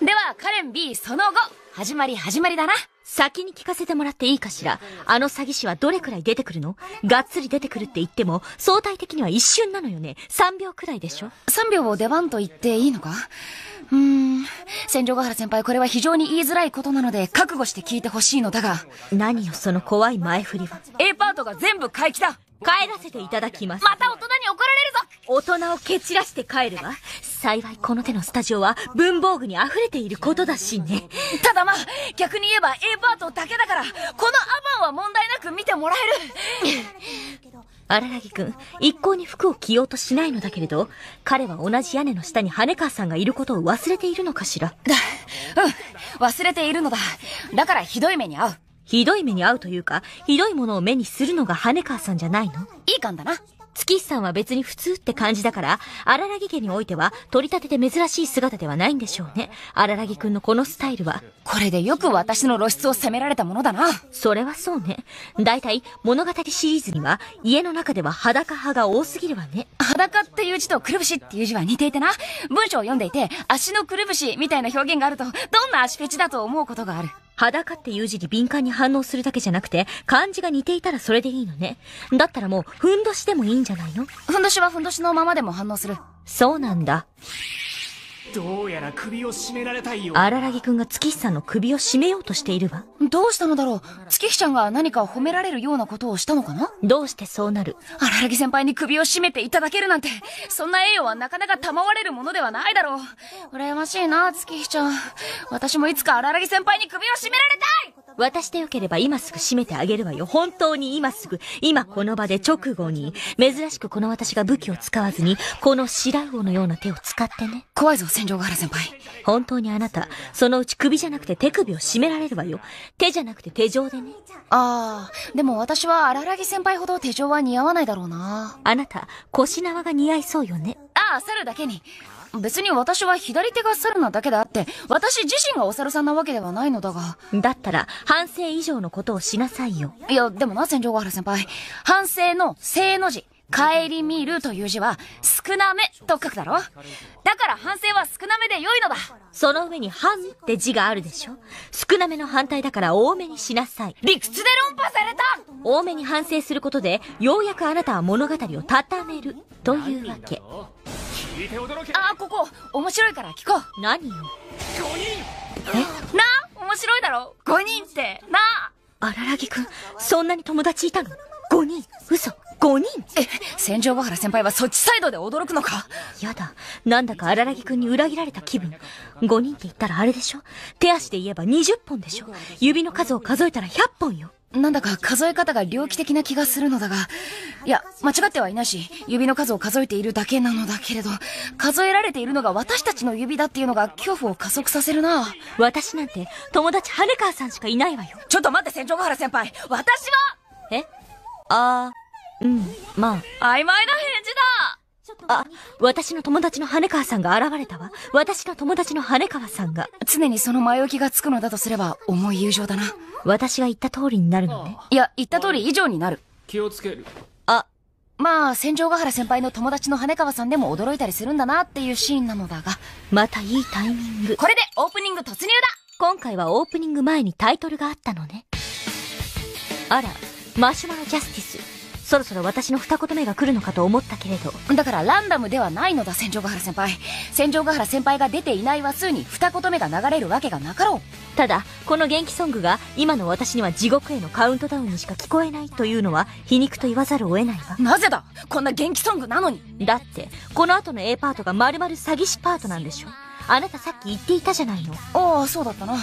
では、カレン B その後、始まり始まりだな。先に聞かせてもらっていいかしらあの詐欺師はどれくらい出てくるのがっつり出てくるって言っても、相対的には一瞬なのよね。3秒くらいでしょ ?3 秒を出番と言っていいのかうーん。戦場ヶ原先輩、これは非常に言いづらいことなので、覚悟して聞いてほしいのだが。何よ、その怖い前振りは。A パートが全部回帰だ帰らせていただきます。また大人に怒られるぞ大人を蹴散らして帰るわ。幸いこの手のスタジオは文房具に溢れていることだしね。ただまあ、逆に言えば A パートだけだから、このアバンは問題なく見てもらえる。荒木くん、一向に服を着ようとしないのだけれど、彼は同じ屋根の下に羽川さんがいることを忘れているのかしら。うん、忘れているのだ。だからひどい目に遭う。ひどい目に遭うというか、ひどいものを目にするのが羽川さんじゃないのいい感だな。月さんは別に普通って感じだから、荒木家においては取り立てて珍しい姿ではないんでしょうね。荒木くんのこのスタイルは。これでよく私の露出を責められたものだな。それはそうね。大体物語シリーズには家の中では裸派が多すぎるわね。裸っていう字とくるぶしっていう字は似ていてな。文章を読んでいて足のくるぶしみたいな表現があると、どんな足フェチだと思うことがある。裸っていう字に敏感に反応するだけじゃなくて、漢字が似ていたらそれでいいのね。だったらもう、ふんどしでもいいんじゃないのふんどしはふんどしのままでも反応する。そうなんだ。どうやら首を絞められたいよ荒らぎくんが月日さんの首を絞めようとしているわどうしたのだろう月日ちゃんが何か褒められるようなことをしたのかなどうしてそうなる荒らぎ先輩に首を絞めていただけるなんてそんな栄誉はなかなか賜れるものではないだろう羨ましいな月日ちゃん私もいつか荒らぎ先輩に首を絞められたい私でよければ今すぐ閉めてあげるわよ。本当に今すぐ、今この場で直後に、珍しくこの私が武器を使わずに、この白魚のような手を使ってね。怖いぞ、戦場ヶ原先輩。本当にあなた、そのうち首じゃなくて手首を締められるわよ。手じゃなくて手錠でね。ああ、でも私は荒木先輩ほど手錠は似合わないだろうな。あなた、腰縄が似合いそうよね。ああ、猿だけに。別に私は左手が猿なだけであって、私自身がお猿さんなわけではないのだが。だったら、反省以上のことをしなさいよ。いや、でもな、戦場ヶ原先輩。反省の正の字。帰り見るという字は、少なめと書くだろだから反省は少なめで良いのだその上に反」って字があるでしょ少なめの反対だから多めにしなさい。理屈で論破された多めに反省することで、ようやくあなたは物語を畳めるというわけ。あここ面白いから聞こう何よ5人えな面白いだろ5人ってなあ荒らぎくんそんなに友達いたの5人嘘5人え戦場ヶ原先輩はそっちサイドで驚くのかやだなんだか荒らぎくんに裏切られた気分5人って言ったらあれでしょ手足で言えば20本でしょ指の数を数えたら100本よなんだか数え方が猟奇的な気がするのだが、いや、間違ってはいないし、指の数を数えているだけなのだけれど、数えられているのが私たちの指だっていうのが恐怖を加速させるな。私なんて友達羽川さんしかいないわよ。ちょっと待って、船長ヶ原先輩私はえあー、うん、まあ。曖昧な返事だあ、私の友達の羽川さんが現れたわ。私の友達の羽川さんが。常にその前置きがつくのだとすれば、重い友情だな。私が言った通りになるのね。いや、言った通り以上になる。気をつける。あ、まあ、戦場ヶ原先輩の友達の羽川さんでも驚いたりするんだなっていうシーンなのだが。またいいタイミング。これでオープニング突入だ今回はオープニング前にタイトルがあったのね。あら、マシュマロジャスティス。そろそろ私の二言目が来るのかと思ったけれどだからランダムではないのだ戦場ヶ原先輩戦場ヶ原先輩が出ていない話数に二言目が流れるわけがなかろうただこの元気ソングが今の私には地獄へのカウントダウンにしか聞こえないというのは皮肉と言わざるを得ないわなぜだこんな元気ソングなのにだってこの後の A パートがまるまる詐欺師パートなんでしょあなたさっき言っていたじゃないのああそうだったな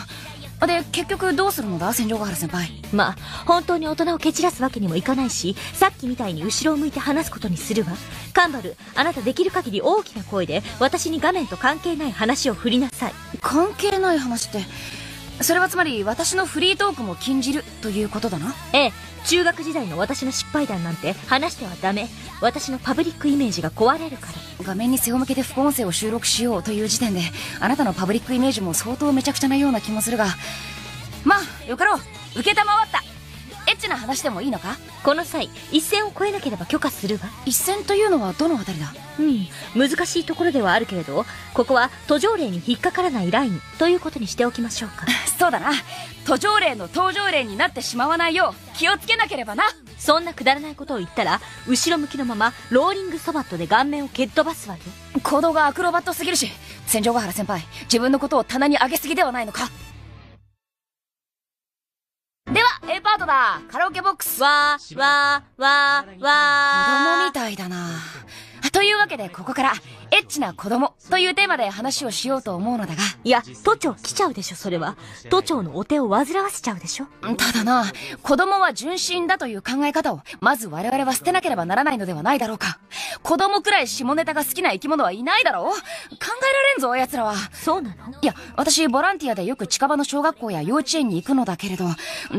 で結局どうするのだ戦場ヶ原先輩まあ本当に大人を蹴散らすわけにもいかないしさっきみたいに後ろを向いて話すことにするわカンバルあなたできる限り大きな声で私に画面と関係ない話を振りなさい関係ない話ってそれはつまり私のフリートークも禁じるということだなええ中学時代の私の失敗談なんて話してはダメ私のパブリックイメージが壊れるから画面に背を向けて副音声を収録しようという時点であなたのパブリックイメージも相当めちゃくちゃなような気もするがまあよかろう承ったッチな話でもいいのかこの際一線を越えなければ許可するわ一線というのはどの辺りだうん難しいところではあるけれどここは途上例に引っかからないラインということにしておきましょうか そうだな途上例の登場例になってしまわないよう気をつけなければなそんなくだらないことを言ったら後ろ向きのままローリングソバットで顔面を蹴っ飛ばすわよ行動がアクロバットすぎるし戦場ヶ原先輩自分のことを棚に上げすぎではないのか特バーカラオケボックスわーわーわーわー子供みたいだなというわけでここからエッチな子供というテーマで話をしようと思うのだが。いや、都庁来ちゃうでしょ、それは。都庁のお手を煩わせちゃうでしょ。ただな、子供は純真だという考え方を、まず我々は捨てなければならないのではないだろうか。子供くらい下ネタが好きな生き物はいないだろう考えられんぞ、奴らは。そうなのいや、私、ボランティアでよく近場の小学校や幼稚園に行くのだけれど、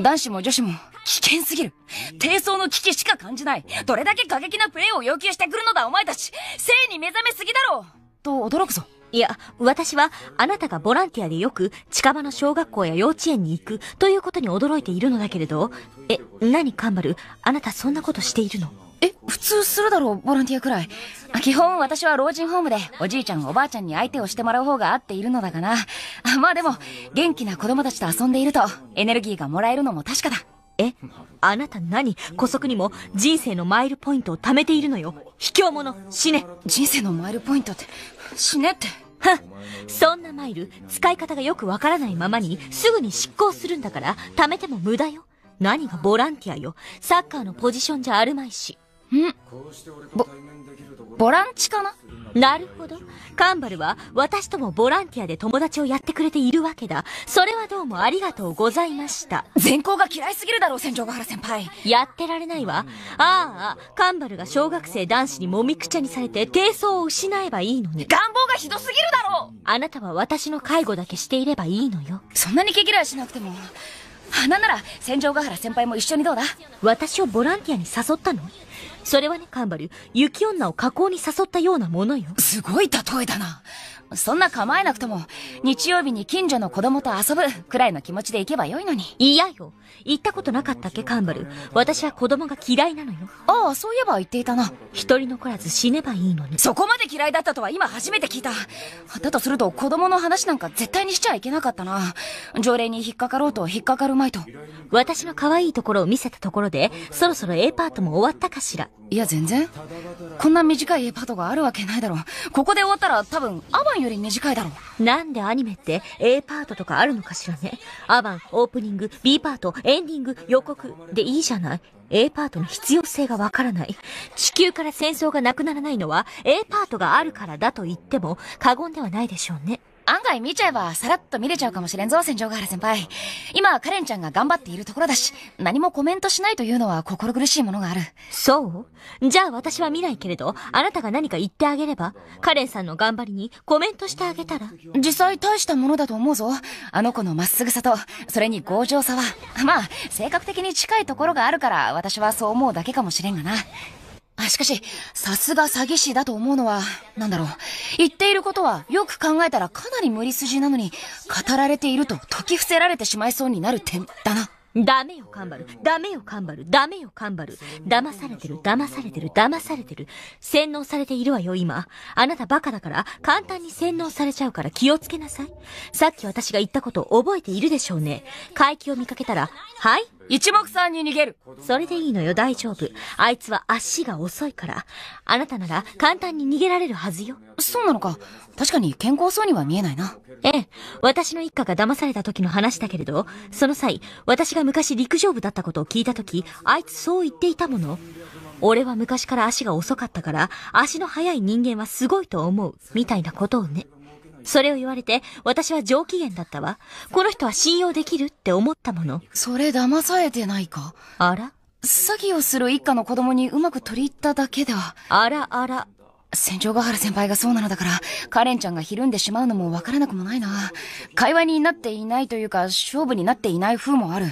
男子も女子も危険すぎる。低層の危機しか感じない。どれだけ過激なプレーを要求してくるのだ、お前たち。性に目覚めすぎだだろうと驚くぞ。いや、私は、あなたがボランティアでよく、近場の小学校や幼稚園に行く、ということに驚いているのだけれど、え、何カンバル、あなたそんなことしているのえ、普通するだろう、ボランティアくらい。基本私は老人ホームで、おじいちゃんおばあちゃんに相手をしてもらう方が合っているのだがな。まあでも、元気な子供たちと遊んでいると、エネルギーがもらえるのも確かだ。えあなた何姑息にも人生のマイルポイントを貯めているのよ。卑怯者死ね人生のマイルポイントって、死ねって。はそんなマイル、使い方がよくわからないままに、すぐに執行するんだから、貯めても無駄よ。何がボランティアよ。サッカーのポジションじゃあるまいし。んボボランチかななるほど。カンバルは私ともボランティアで友達をやってくれているわけだ。それはどうもありがとうございました。善行が嫌いすぎるだろう、戦場ヶ原先輩。やってられないわ。ああ、カンバルが小学生男子にもみくちゃにされて低層を失えばいいのに。願望がひどすぎるだろうあなたは私の介護だけしていればいいのよ。そんなに毛嫌いしなくても。ななら、戦場ヶ原先輩も一緒にどうだ私をボランティアに誘ったのそれはね、カンバル、雪女を河口に誘ったようなものよ。すごい例えだな。そんな構えなくても、日曜日に近所の子供と遊ぶくらいの気持ちで行けばよいのに。嫌よ。言ったことなかったっけ、カンバル。私は子供が嫌いなのよ。ああ、そういえば言っていたな。一人残らず死ねばいいのに。そこまで嫌いだったとは今初めて聞いた。だとすると子供の話なんか絶対にしちゃいけなかったな。条例に引っかかろうと引っかかるまいと。私の可愛いところを見せたところで、そろそろ A パートも終わったかしら。いや、全然。こんな短い A パートがあるわけないだろ。ここで終わったら多分、アバンより短いだろ。なんでアニメって A パートとかあるのかしらね。アバン、オープニング、B パート、エンディング、予告でいいじゃない。A パートの必要性がわからない。地球から戦争がなくならないのは A パートがあるからだと言っても過言ではないでしょうね。案外見ちゃえばさらっと見れちゃうかもしれんぞ、戦場ヶ原先輩。今、カレンちゃんが頑張っているところだし、何もコメントしないというのは心苦しいものがある。そうじゃあ私は見ないけれど、あなたが何か言ってあげれば、カレンさんの頑張りにコメントしてあげたら。実際大したものだと思うぞ。あの子のまっすぐさと、それに強情さは、まあ、性格的に近いところがあるから、私はそう思うだけかもしれんがな。しかし、さすが詐欺師だと思うのは、なんだろう。言っていることは、よく考えたらかなり無理筋なのに、語られていると解き伏せられてしまいそうになる点だな。ダメよ、カンバル。ダメよ、カンバル。ダメよ、カンバル。騙されてる、騙されてる、騙されてる。洗脳されているわよ、今。あなたバカだから、簡単に洗脳されちゃうから気をつけなさい。さっき私が言ったこと覚えているでしょうね。怪奇を見かけたら、はい一目散に逃げる。それでいいのよ、大丈夫。あいつは足が遅いから。あなたなら簡単に逃げられるはずよ。そうなのか。確かに健康そうには見えないな。ええ。私の一家が騙された時の話だけれど、その際、私が昔陸上部だったことを聞いた時、あいつそう言っていたもの。俺は昔から足が遅かったから、足の速い人間はすごいと思う、みたいなことをね。それを言われて、私は上機嫌だったわ。この人は信用できるって思ったもの。それ騙されてないかあら詐欺をする一家の子供にうまく取り入っただけでは。あらあら。戦場ヶ原先輩がそうなのだから、カレンちゃんがひるんでしまうのもわからなくもないな。会話になっていないというか、勝負になっていない風もある。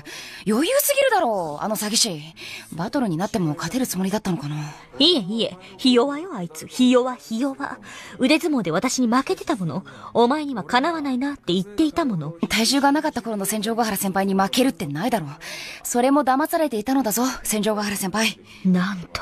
余裕すぎるだろう、あの詐欺師。バトルになっても勝てるつもりだったのかな。いえいえ、ひ弱よあいつ、ひ弱ひ弱。腕相撲で私に負けてたもの、お前にはかなわないなって言っていたもの。体重がなかった頃の戦場ヶ原先輩に負けるってないだろう。それも騙されていたのだぞ、戦場ヶ原先輩。なんと、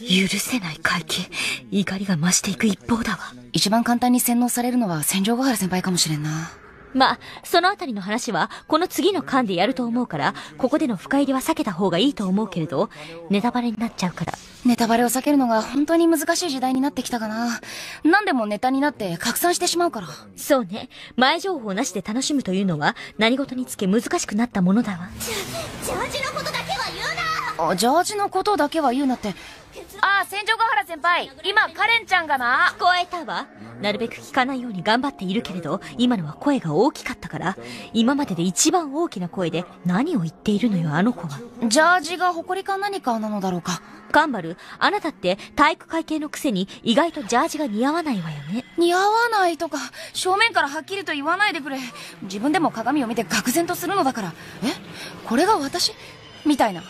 許せない怪奇。怒りが増していく一方だわ。一番簡単に洗脳されるのは戦場ヶ原先輩かもしれんな。まあ、そのあたりの話は、この次の巻でやると思うから、ここでの深入りは避けた方がいいと思うけれど、ネタバレになっちゃうから。ネタバレを避けるのが本当に難しい時代になってきたかな。何でもネタになって拡散してしまうから。そうね。前情報なしで楽しむというのは、何事につけ難しくなったものだわ。ジャージのことだけは言うなジャージのことだけは言うなって、ああ戦場ヶ原先輩今カレンちゃんがな聞こえたわなるべく聞かないように頑張っているけれど今のは声が大きかったから今までで一番大きな声で何を言っているのよあの子はジャージが誇りか何かなのだろうかカンバルあなたって体育会系のくせに意外とジャージが似合わないわよね似合わないとか正面からはっきりと言わないでくれ自分でも鏡を見て愕然とするのだからえこれが私みたいな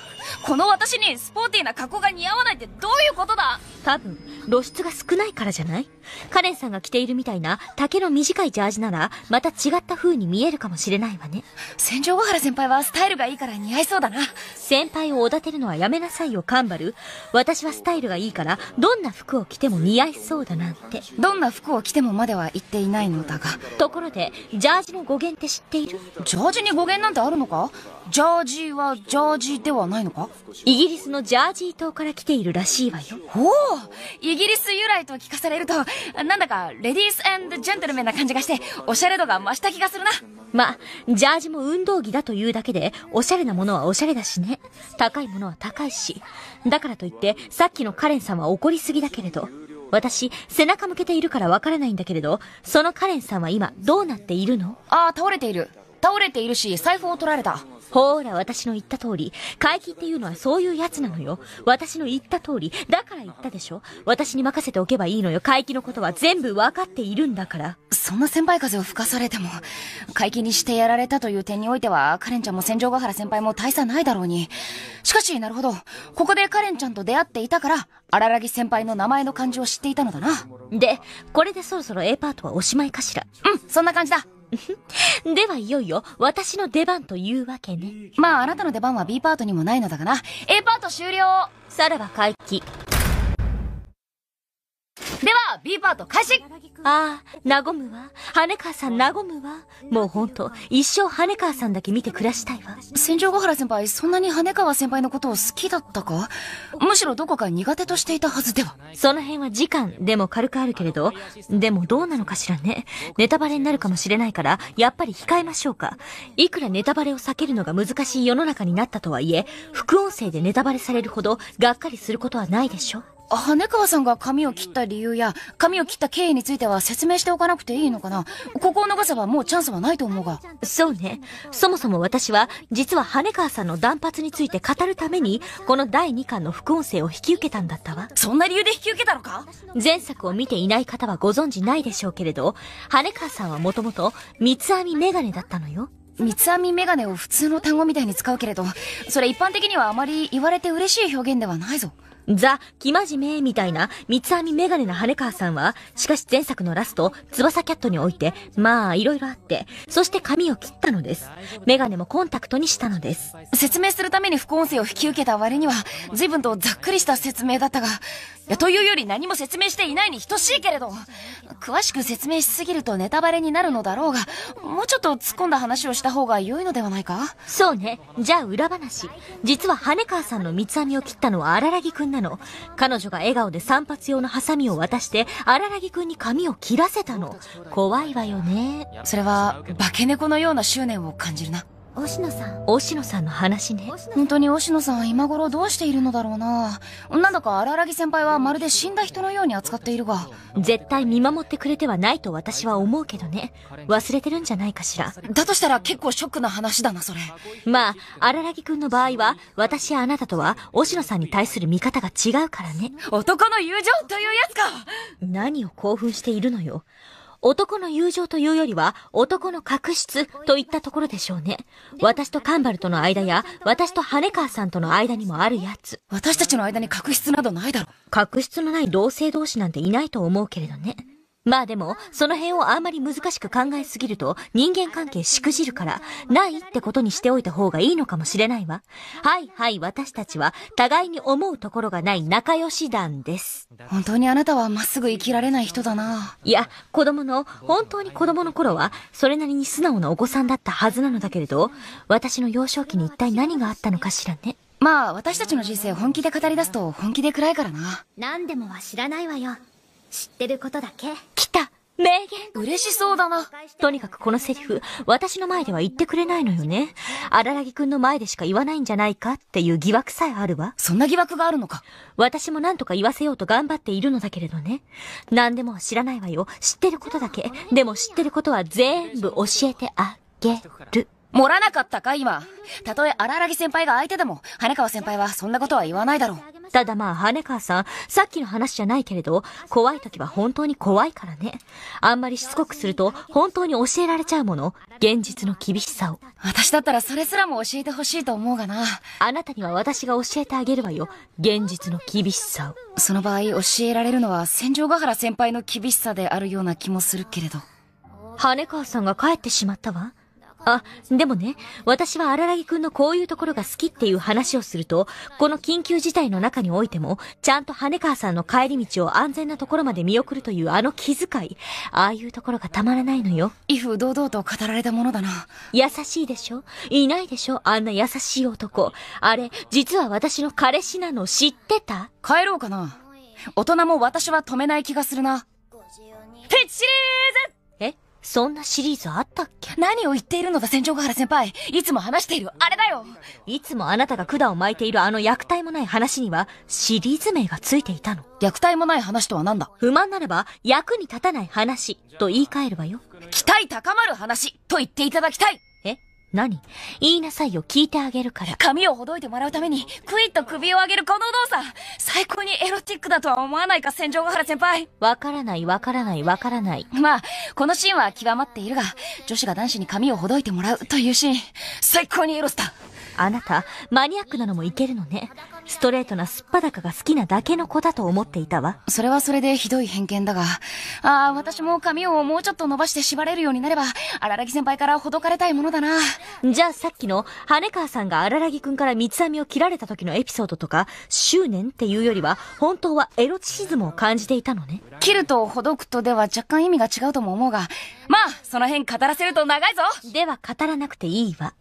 この私にスポーティーな格好が似合わないってどういうことだ多分、露出が少ないからじゃないカレンさんが着ているみたいな丈の短いジャージなら、また違った風に見えるかもしれないわね。戦場小原先輩はスタイルがいいから似合いそうだな。先輩をおだてるのはやめなさいよ、カンバル。私はスタイルがいいから、どんな服を着ても似合いそうだなんて。どんな服を着てもまでは言っていないのだが。ところで、ジャージの語源って知っているジャージに語源なんてあるのかジャージはジャージではないのかイギリスのジャージー島から来ているらしいわよ。おおイギリス由来と聞かされると、なんだかレディースジェントルメンな感じがして、おしゃれ度が増した気がするな。まあ、ジャージも運動着だというだけで、おしゃれなものはおしゃれだしね。高いものは高いし。だからといって、さっきのカレンさんは怒りすぎだけれど。私、背中向けているからわからないんだけれど、そのカレンさんは今、どうなっているのああ、倒れている。倒れているし、財布を取られた。ほーら、私の言った通り、怪奇っていうのはそういうやつなのよ。私の言った通り、だから言ったでしょ。私に任せておけばいいのよ。怪奇のことは全部分かっているんだから。そんな先輩風を吹かされても、怪奇にしてやられたという点においては、カレンちゃんも戦場ヶ原先輩も大差ないだろうに。しかし、なるほど。ここでカレンちゃんと出会っていたから、荒らぎ先輩の名前の漢字を知っていたのだな。で、これでそろそろ A パートはおしまいかしら。うん、そんな感じだ。ではいよいよ私の出番というわけねまああなたの出番は B パートにもないのだがな A パート終了さらば回帰では B パート開始ああなごむわ羽川さんなごむわもうほんと一生羽川さんだけ見て暮らしたいわ戦場小原先輩そんなに羽川先輩のことを好きだったかむしろどこか苦手としていたはずではその辺は時間でも軽くあるけれどでもどうなのかしらねネタバレになるかもしれないからやっぱり控えましょうかいくらネタバレを避けるのが難しい世の中になったとはいえ副音声でネタバレされるほどがっかりすることはないでしょ羽川さんが髪を切った理由や、髪を切った経緯については説明しておかなくていいのかなここを逃せばもうチャンスはないと思うが。そうね。そもそも私は、実は羽川さんの断髪について語るために、この第2巻の副音声を引き受けたんだったわ。そんな理由で引き受けたのか前作を見ていない方はご存知ないでしょうけれど、羽川さんはもともと、三つ編みメガネだったのよ。三つ編みメガネを普通の単語みたいに使うけれど、それ一般的にはあまり言われて嬉しい表現ではないぞ。ザ・生真面目みたいな三つ編みメガネの羽川さんは、しかし前作のラスト、翼キャットにおいて、まあ、いろいろあって、そして髪を切ったのです。メガネもコンタクトにしたのです。説明するために副音声を引き受けた割には、随分とざっくりした説明だったが、や、というより何も説明していないに等しいけれど、詳しく説明しすぎるとネタバレになるのだろうが、もうちょっと突っ込んだ話をした方が良いのではないかそうね。じゃあ裏話。実は羽川さんの三つ編みを切ったのは荒木くんなの。彼女が笑顔で散髪用のハサミを渡して、荒木くんに髪を切らせたの。怖いわよね。それは、化け猫のような執念を感じるな。星野さん星野さんの話ね本当に星野さんは今頃どうしているのだろうななんだか荒々木先輩はまるで死んだ人のように扱っているが絶対見守ってくれてはないと私は思うけどね忘れてるんじゃないかしらだとしたら結構ショックな話だなそれまあ荒々木君の場合は私やあなたとは星野さんに対する見方が違うからね男の友情というやつか何を興奮しているのよ男の友情というよりは、男の確執といったところでしょうね。私とカンバルとの間や、私と羽川さんとの間にもあるやつ。私たちの間に確執などないだろ。確執のない同性同士なんていないと思うけれどね。まあでも、その辺をあまり難しく考えすぎると、人間関係しくじるから、ないってことにしておいた方がいいのかもしれないわ。はいはい、私たちは、互いに思うところがない仲良し団です。本当にあなたはまっすぐ生きられない人だな。いや、子供の、本当に子供の頃は、それなりに素直なお子さんだったはずなのだけれど、私の幼少期に一体何があったのかしらね。まあ、私たちの人生本気で語り出すと本気で暗いからな。何でもは知らないわよ。知ってることだけ来た名言嬉しそうだな。とにかくこのセリフ、私の前では言ってくれないのよね。荒らぎくんの前でしか言わないんじゃないかっていう疑惑さえあるわ。そんな疑惑があるのか私も何とか言わせようと頑張っているのだけれどね。何でも知らないわよ。知ってることだけ。でも知ってることは全部教えてあげる。盛らなかったか今。たとえ荒木先輩が相手でも、羽川先輩はそんなことは言わないだろう。ただまあ、羽川さん、さっきの話じゃないけれど、怖い時は本当に怖いからね。あんまりしつこくすると、本当に教えられちゃうもの。現実の厳しさを。私だったらそれすらも教えてほしいと思うがな。あなたには私が教えてあげるわよ。現実の厳しさを。その場合、教えられるのは、戦場ヶ原先輩の厳しさであるような気もするけれど。羽川さんが帰ってしまったわ。あ、でもね、私は荒木くんのこういうところが好きっていう話をすると、この緊急事態の中においても、ちゃんと羽川さんの帰り道を安全なところまで見送るというあの気遣い、ああいうところがたまらないのよ。威風堂々と語られたものだな。優しいでしょいないでしょあんな優しい男。あれ、実は私の彼氏なの知ってた帰ろうかな。大人も私は止めない気がするな。ピッちりーそんなシリーズあったっけ何を言っているのだ、戦場ヶ原先輩。いつも話している、あれだよ。いつもあなたが管を巻いているあの虐待もない話には、シリーズ名がついていたの。虐待もない話とは何だ不満ならば、役に立たない話、と言い換えるわよ。期待高まる話、と言っていただきたい何言いなさいよ、聞いてあげるから。髪をほどいてもらうために、クイッと首を上げるこの動作最高にエロティックだとは思わないか、戦場ヶ原先輩わからない、わからない、わからない。まあ、このシーンは極まっているが、女子が男子に髪をほどいてもらうというシーン、最高にエロスだあなた、マニアックなのもいけるのね。ストレートなすっぱだかが好きなだけの子だと思っていたわ。それはそれでひどい偏見だが、ああ、私も髪をもうちょっと伸ばして縛れるようになれば、荒木先輩からほどかれたいものだな。じゃあさっきの、羽川さんが荒木くんから三つ編みを切られた時のエピソードとか、執念っていうよりは、本当はエロチシズムを感じていたのね。切るとほどくとでは若干意味が違うとも思うが、まあ、その辺語らせると長いぞでは語らなくていいわ。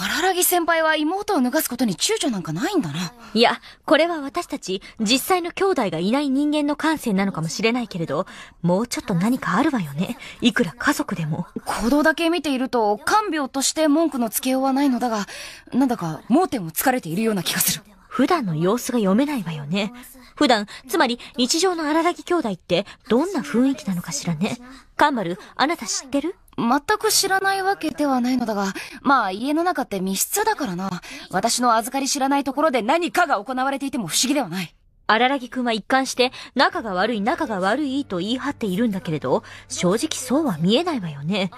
荒木先輩は妹を脱がすことに躊躇なんかないんだな。いや、これは私たち、実際の兄弟がいない人間の感性なのかもしれないけれど、もうちょっと何かあるわよね。いくら家族でも。行動だけ見ていると、看病として文句のつけようはないのだが、なんだか盲点を疲れているような気がする。普段の様子が読めないわよね。普段、つまり日常の荒木兄弟って、どんな雰囲気なのかしらね。カンバル、あなた知ってる全く知らないわけではないのだが、まあ家の中って密室だからな。私の預かり知らないところで何かが行われていても不思議ではない。荒らぎくんは一貫して、仲が悪い仲が悪いと言い張っているんだけれど、正直そうは見えないわよね。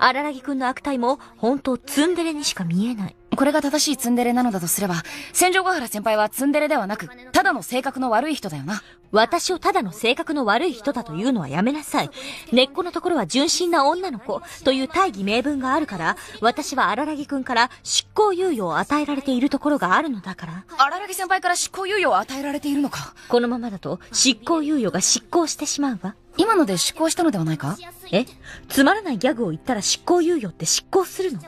荒らぎくんの悪態も、本当ツンデレにしか見えない。これが正しいツンデレなのだとすれば、戦場ヶ原先輩はツンデレではなく、ただの性格の悪い人だよな。私をただの性格の悪い人だというのはやめなさい。根っこのところは純真な女の子という大義名分があるから、私は荒木君から執行猶予を与えられているところがあるのだから。荒木先輩から執行猶予を与えられているのか。このままだと執行猶予が執行してしまうわ。今ので執行したのではないかえつまらないギャグを言ったら執行猶予って執行するの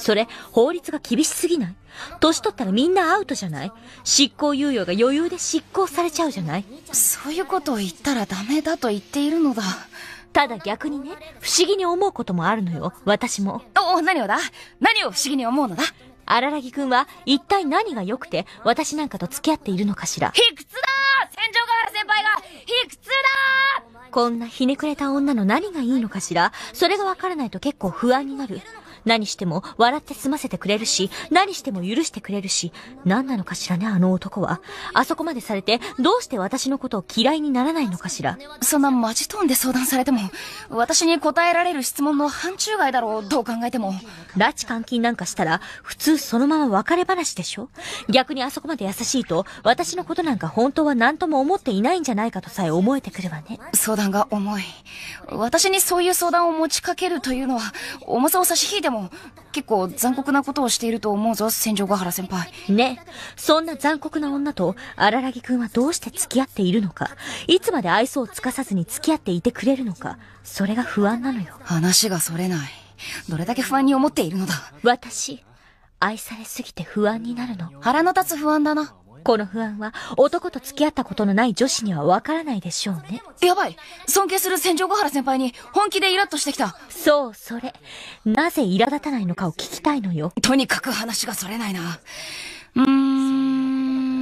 それ、法律が厳しすぎない年取ったらみんなアウトじゃない執行猶予が余裕で執行されちゃうじゃないそういうことを言ったらダメだと言っているのだ。ただ逆にね、不思議に思うこともあるのよ、私も。おお、何をだ何を不思議に思うのだ荒木くんは一体何が良くて私なんかと付き合っているのかしら卑屈だ戦場ヶ原先輩が卑屈だこんなひねくれた女の何がいいのかしらそれがわからないと結構不安になる。何しても笑って済ませてくれるし、何しても許してくれるし、何なのかしらね、あの男は。あそこまでされて、どうして私のことを嫌いにならないのかしら。そんなマジトーンで相談されても、私に答えられる質問の範疇外だろう、どう考えても。拉致監禁なんかしたら、普通そのまま別れ話でしょ逆にあそこまで優しいと、私のことなんか本当は何とも思っていないんじゃないかとさえ思えてくるわね。相談が重い。私にそういう相談を持ちかけるというのは、重さを差し引いてでも、結構残酷なことをしていると思うぞ、戦場ヶ原先輩。ねえ、そんな残酷な女と、荒らぎくんはどうして付き合っているのか、いつまで愛想をつかさずに付き合っていてくれるのか、それが不安なのよ。話がそれない。どれだけ不安に思っているのだ。私、愛されすぎて不安になるの。腹の立つ不安だな。この不安は男と付き合ったことのない女子にはわからないでしょうね。やばい尊敬する戦場小原先輩に本気でイラッとしてきたそう、それ。なぜ苛立たないのかを聞きたいのよ。とにかく話がそれないな。うーん。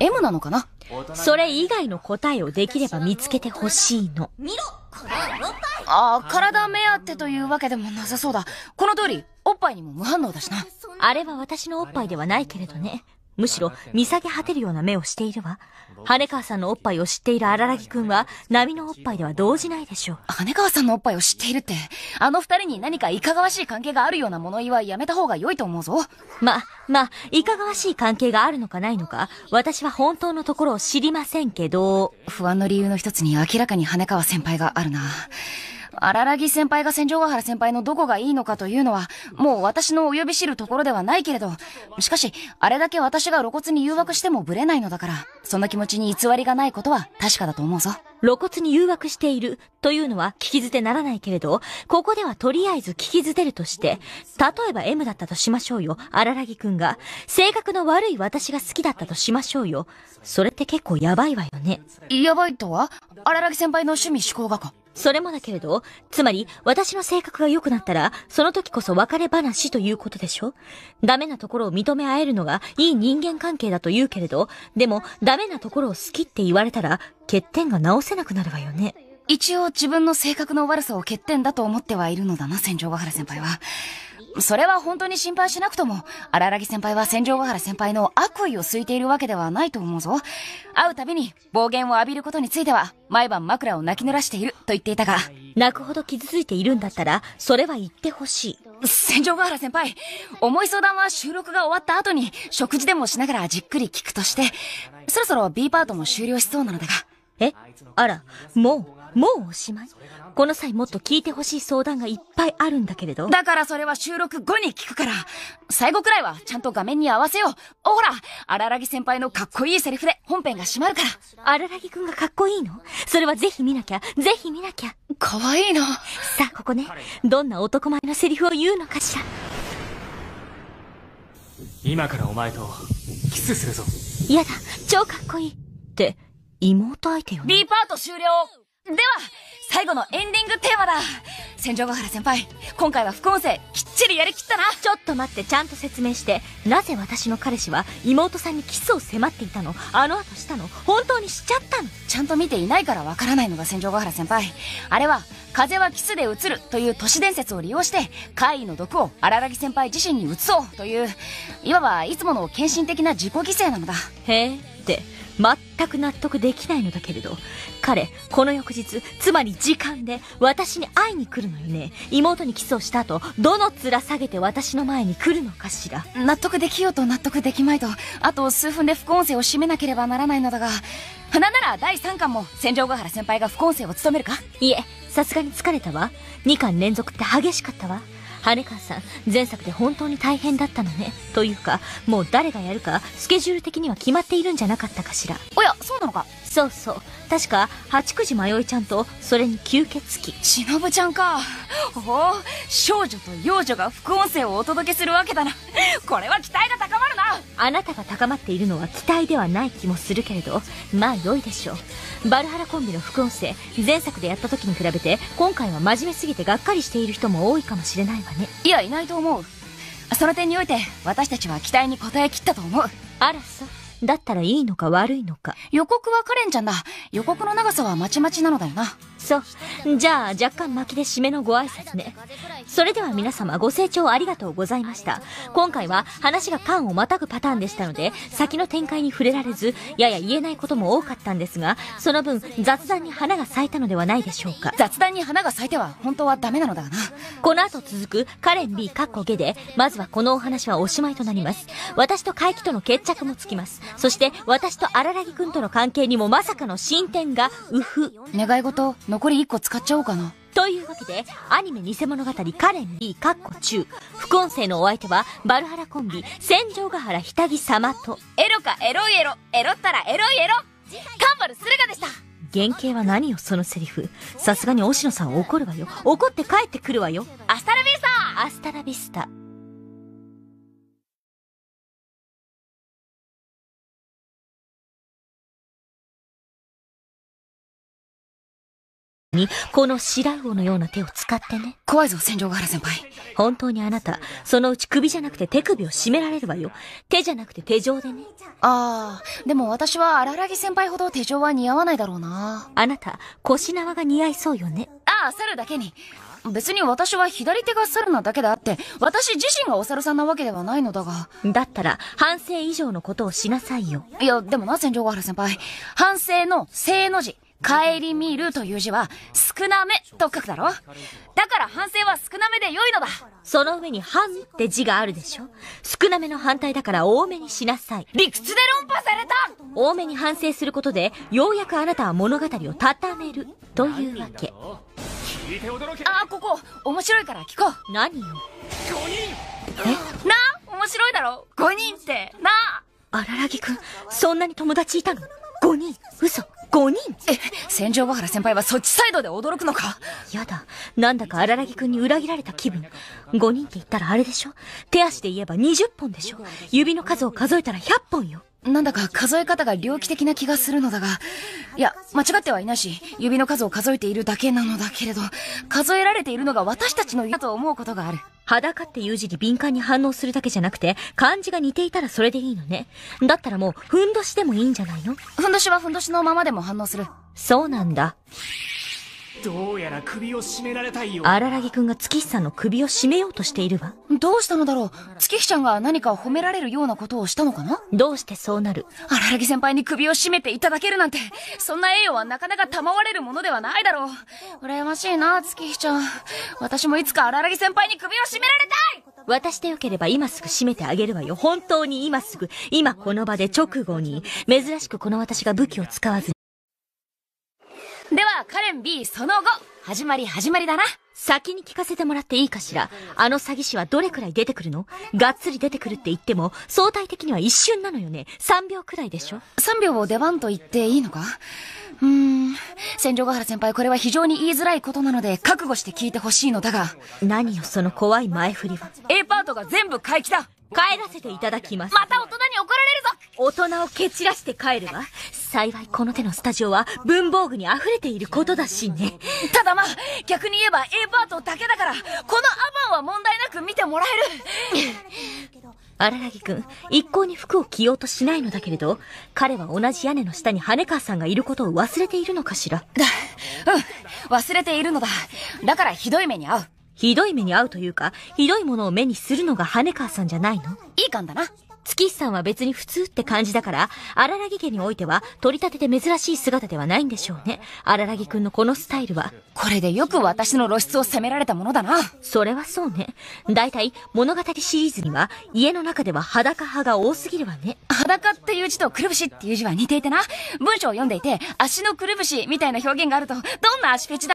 M なのかなそれ以外の答えをできれば見つけてほしいの。見ろこれああ、体目当てというわけでもなさそうだ。この通り、おっぱいにも無反応だしな。あれは私のおっぱいではないけれどね。むしろ見下げ果てるような目をしているわ。羽川さんのおっぱいを知っている荒木くんは、波のおっぱいでは動じないでしょう。羽川さんのおっぱいを知っているって、あの二人に何かいかがわしい関係があるような物言いはやめた方が良いと思うぞ。ま、ま、いかがわしい関係があるのかないのか、私は本当のところを知りませんけど。不安の理由の一つに明らかに羽川先輩があるな。荒らぎ先輩が戦場ヶ原先輩のどこがいいのかというのは、もう私の及び知るところではないけれど、しかし、あれだけ私が露骨に誘惑してもブレないのだから、その気持ちに偽りがないことは確かだと思うぞ。露骨に誘惑しているというのは聞き捨てならないけれど、ここではとりあえず聞き捨てるとして、例えば M だったとしましょうよ、荒らぎくんが。性格の悪い私が好きだったとしましょうよ。それって結構やばいわよね。やばいとは荒らぎ先輩の趣味思考がか。それもだけれど、つまり私の性格が良くなったら、その時こそ別れ話ということでしょダメなところを認め合えるのがいい人間関係だと言うけれど、でもダメなところを好きって言われたら、欠点が直せなくなるわよね。一応自分の性格の悪さを欠点だと思ってはいるのだな、戦場ヶ原先輩は。それは本当に心配しなくとも、荒木先輩は戦場ヶ原先輩の悪意を吸いているわけではないと思うぞ。会うたびに暴言を浴びることについては、毎晩枕を泣き濡らしていると言っていたが。泣くほど傷ついているんだったら、それは言ってほしい。戦場ヶ原先輩、重い相談は収録が終わった後に、食事でもしながらじっくり聞くとして、そろそろ B パートも終了しそうなのだが。えあら、もうもうおしまいこの際もっと聞いてほしい相談がいっぱいあるんだけれど。だからそれは収録後に聞くから。最後くらいはちゃんと画面に合わせよう。ほら、荒らぎ先輩のかっこいいセリフで本編が閉まるから。荒らぎくんがかっこいいのそれはぜひ見なきゃ、ぜひ見なきゃ。かわいいな。さあ、ここね。どんな男前のセリフを言うのかしら。今からお前とキスするぞ。嫌だ、超かっこいい。って、妹相手よ、ね。B パート終了では、最後のエンディングテーマだ戦場ヶ原先輩、今回は副音声、きっちりやりきったなちょっと待って、ちゃんと説明して、なぜ私の彼氏は妹さんにキスを迫っていたのあの後したの本当にしちゃったのちゃんと見ていないからわからないのが戦場ヶ原先輩。あれは、風はキスで移るという都市伝説を利用して、怪異の毒を荒木先輩自身に移そうという、いわばいつもの献身的な自己犠牲なのだ。へえって。全く納得できないのだけれど、彼、この翌日、つまり時間で、私に会いに来るのよね。妹にキスをした後、どの面下げて私の前に来るのかしら。納得できようと納得できまいと、あと数分で副音声を締めなければならないのだが、花なら第3巻も、戦場ヶ原先輩が副音声を務めるかいえ、さすがに疲れたわ。2巻連続って激しかったわ。羽川さん、前作で本当に大変だったのね。というか、もう誰がやるか、スケジュール的には決まっているんじゃなかったかしら。おや、そうなのかそうそう確か八九時迷いちゃんとそれに吸血鬼忍ちゃんかおお少女と幼女が副音声をお届けするわけだなこれは期待が高まるなあなたが高まっているのは期待ではない気もするけれどまあ良いでしょうバルハラコンビの副音声前作でやった時に比べて今回は真面目すぎてがっかりしている人も多いかもしれないわねいやいないと思うその点において私たちは期待に応えきったと思うあらそうだったらいいのか悪いのか。予告はカレンちゃんだ。予告の長さはまちまちなのだよな。そう。じゃあ、若干巻きで締めのご挨拶ね。それでは皆様ご清聴ありがとうございました。今回は話が缶をまたぐパターンでしたので、先の展開に触れられず、やや言えないことも多かったんですが、その分雑談に花が咲いたのではないでしょうか。雑談に花が咲いては本当はダメなのだがな。この後続くカレン B カッコゲで、まずはこのお話はおしまいとなります。私と怪奇との決着もつきます。そして私と荒木くんとの関係にもまさかの進展が、うふ。願い事、残り1個使っちゃおうかな。というわけで、アニメ偽物語カレン B かっこ中。副音声のお相手は、バルハラコンビ、戦場ヶ原ひたぎ様と、エロかエロいエロ、エロったらエロいエロ、カンバル駿河でした原型は何よそのセリフ。さすがに押野さん怒るわよ。怒って帰ってくるわよ。アスタラビスタアスタラビスタ。に、この白魚のような手を使ってね。怖いぞ、千両ヶ原先輩。本当にあなた、そのうち首じゃなくて手首を絞められるわよ。手じゃなくて手錠でね。ああ、でも私は荒々木先輩ほど手錠は似合わないだろうな。あなた、腰縄が似合いそうよね。ああ、猿だけに。別に私は左手が猿なだけであって、私自身がお猿さんなわけではないのだが。だったら、反省以上のことをしなさいよ。いや、でもな、千両ヶ原先輩。反省の、正の字。帰り見るという字は、少なめと書くだろだから反省は少なめで良いのだその上に半って字があるでしょ少なめの反対だから多めにしなさい。理屈で論破された多めに反省することで、ようやくあなたは物語を畳める、というわけ。あ、ここ、面白いから聞こう。何よ。えな面白いだろ ?5 人って、なあららぎそんなに友達いたの ?5 人嘘5人え、戦場ヶ原先輩はそっちサイドで驚くのかやだ。なんだか荒木くんに裏切られた気分。5人って言ったらあれでしょ手足で言えば20本でしょ指の数を数えたら100本よ。なんだか数え方が猟奇的な気がするのだが、いや、間違ってはいないし、指の数を数えているだけなのだけれど、数えられているのが私たちのだと思うことがある。裸っていう字に敏感に反応するだけじゃなくて、漢字が似ていたらそれでいいのね。だったらもう、ふんどしでもいいんじゃないのふんどしはふんどしのままでも反応する。そうなんだ。どうやら首を絞められたいよ荒らぎくんが月日さんの首を絞めようとしているわどうしたのだろう月日ちゃんが何か褒められるようなことをしたのかなどうしてそうなる荒らぎ先輩に首を絞めていただけるなんてそんな栄誉はなかなか賜れるものではないだろう羨ましいな月日ちゃん私もいつか荒らぎ先輩に首を絞められたい私でよければ今すぐ締めてあげるわよ。本当に今すぐ、今この場で直後に、珍しくこの私が武器を使わずでは、カレン B その後。始まり始まりだな。先に聞かせてもらっていいかしらあの詐欺師はどれくらい出てくるのがっつり出てくるって言っても、相対的には一瞬なのよね。3秒くらいでしょ ?3 秒を出番と言っていいのかうーん。戦場ヶ原先輩、これは非常に言いづらいことなので、覚悟して聞いてほしいのだが。何よ、その怖い前振りは。A パートが全部回帰だ帰らせていただきます。また大人に怒られるぞ大人を蹴散らして帰るわ。幸いこの手のスタジオは文房具に溢れていることだしね。ただまあ、逆に言えば A パートだけだから、このアバンは問題なく見てもらえる。荒ぎくん、一向に服を着ようとしないのだけれど、彼は同じ屋根の下に羽川さんがいることを忘れているのかしら。だ、うん、忘れているのだ。だからひどい目に遭う。ひどい目に遭うというか、ひどいものを目にするのが羽川さんじゃないのいい感だな。月さんは別に普通って感じだから、荒木家においては取り立てて珍しい姿ではないんでしょうね。荒木くんのこのスタイルは。これでよく私の露出を責められたものだな。それはそうね。大体物語シリーズには家の中では裸派が多すぎるわね。裸っていう字とくるぶしっていう字は似ていてな。文章を読んでいて足のくるぶしみたいな表現があるとどんな足フェチだ